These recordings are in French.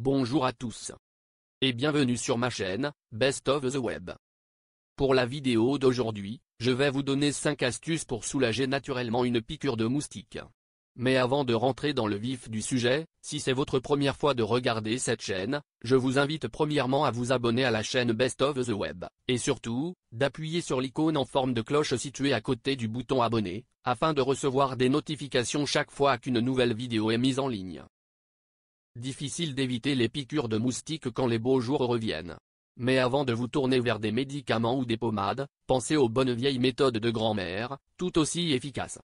Bonjour à tous. Et bienvenue sur ma chaîne, Best of the Web. Pour la vidéo d'aujourd'hui, je vais vous donner 5 astuces pour soulager naturellement une piqûre de moustique. Mais avant de rentrer dans le vif du sujet, si c'est votre première fois de regarder cette chaîne, je vous invite premièrement à vous abonner à la chaîne Best of the Web, et surtout, d'appuyer sur l'icône en forme de cloche située à côté du bouton abonner, afin de recevoir des notifications chaque fois qu'une nouvelle vidéo est mise en ligne. Difficile d'éviter les piqûres de moustiques quand les beaux jours reviennent. Mais avant de vous tourner vers des médicaments ou des pommades, pensez aux bonnes vieilles méthodes de grand-mère, tout aussi efficaces.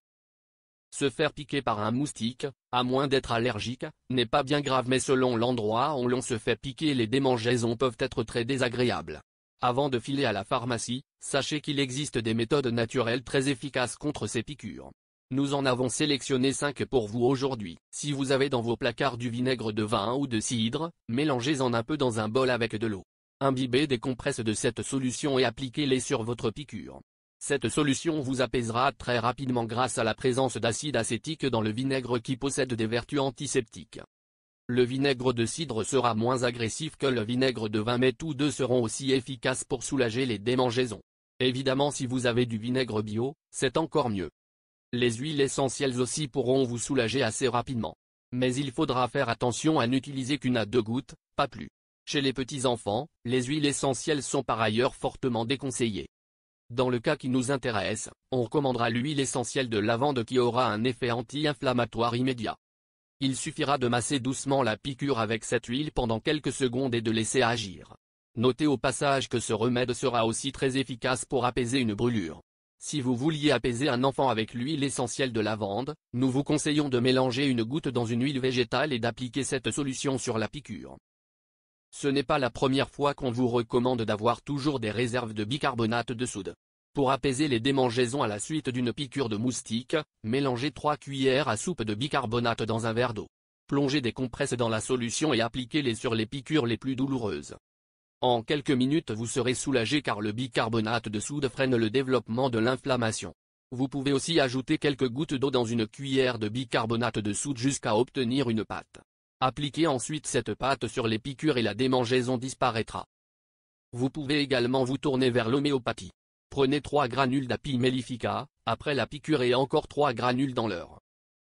Se faire piquer par un moustique, à moins d'être allergique, n'est pas bien grave mais selon l'endroit où l'on se fait piquer les démangeaisons peuvent être très désagréables. Avant de filer à la pharmacie, sachez qu'il existe des méthodes naturelles très efficaces contre ces piqûres. Nous en avons sélectionné 5 pour vous aujourd'hui. Si vous avez dans vos placards du vinaigre de vin ou de cidre, mélangez-en un peu dans un bol avec de l'eau. Imbibez des compresses de cette solution et appliquez-les sur votre piqûre. Cette solution vous apaisera très rapidement grâce à la présence d'acide acétique dans le vinaigre qui possède des vertus antiseptiques. Le vinaigre de cidre sera moins agressif que le vinaigre de vin mais tous deux seront aussi efficaces pour soulager les démangeaisons. Évidemment si vous avez du vinaigre bio, c'est encore mieux. Les huiles essentielles aussi pourront vous soulager assez rapidement. Mais il faudra faire attention à n'utiliser qu'une à deux gouttes, pas plus. Chez les petits-enfants, les huiles essentielles sont par ailleurs fortement déconseillées. Dans le cas qui nous intéresse, on recommandera l'huile essentielle de lavande qui aura un effet anti-inflammatoire immédiat. Il suffira de masser doucement la piqûre avec cette huile pendant quelques secondes et de laisser agir. Notez au passage que ce remède sera aussi très efficace pour apaiser une brûlure. Si vous vouliez apaiser un enfant avec l'huile essentielle de lavande, nous vous conseillons de mélanger une goutte dans une huile végétale et d'appliquer cette solution sur la piqûre. Ce n'est pas la première fois qu'on vous recommande d'avoir toujours des réserves de bicarbonate de soude. Pour apaiser les démangeaisons à la suite d'une piqûre de moustique, mélangez 3 cuillères à soupe de bicarbonate dans un verre d'eau. Plongez des compresses dans la solution et appliquez-les sur les piqûres les plus douloureuses. En quelques minutes vous serez soulagé car le bicarbonate de soude freine le développement de l'inflammation. Vous pouvez aussi ajouter quelques gouttes d'eau dans une cuillère de bicarbonate de soude jusqu'à obtenir une pâte. Appliquez ensuite cette pâte sur les piqûres et la démangeaison disparaîtra. Vous pouvez également vous tourner vers l'homéopathie. Prenez 3 granules d'api mellifica, après la piqûre et encore 3 granules dans l'heure.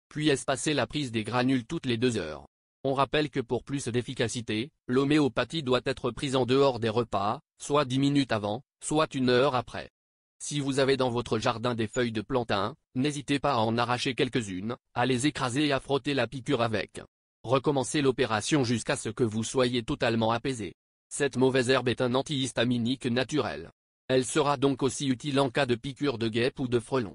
Puis espacez la prise des granules toutes les 2 heures. On rappelle que pour plus d'efficacité, l'homéopathie doit être prise en dehors des repas, soit 10 minutes avant, soit une heure après. Si vous avez dans votre jardin des feuilles de plantain, n'hésitez pas à en arracher quelques-unes, à les écraser et à frotter la piqûre avec. Recommencez l'opération jusqu'à ce que vous soyez totalement apaisé. Cette mauvaise herbe est un antihistaminique naturel. Elle sera donc aussi utile en cas de piqûre de guêpe ou de frelon.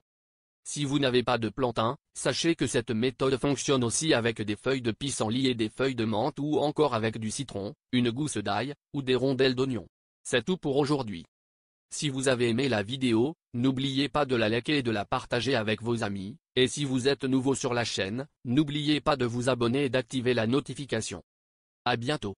Si vous n'avez pas de plantain, hein, sachez que cette méthode fonctionne aussi avec des feuilles de pissenlit et des feuilles de menthe ou encore avec du citron, une gousse d'ail, ou des rondelles d'oignon. C'est tout pour aujourd'hui. Si vous avez aimé la vidéo, n'oubliez pas de la liker et de la partager avec vos amis, et si vous êtes nouveau sur la chaîne, n'oubliez pas de vous abonner et d'activer la notification. À bientôt.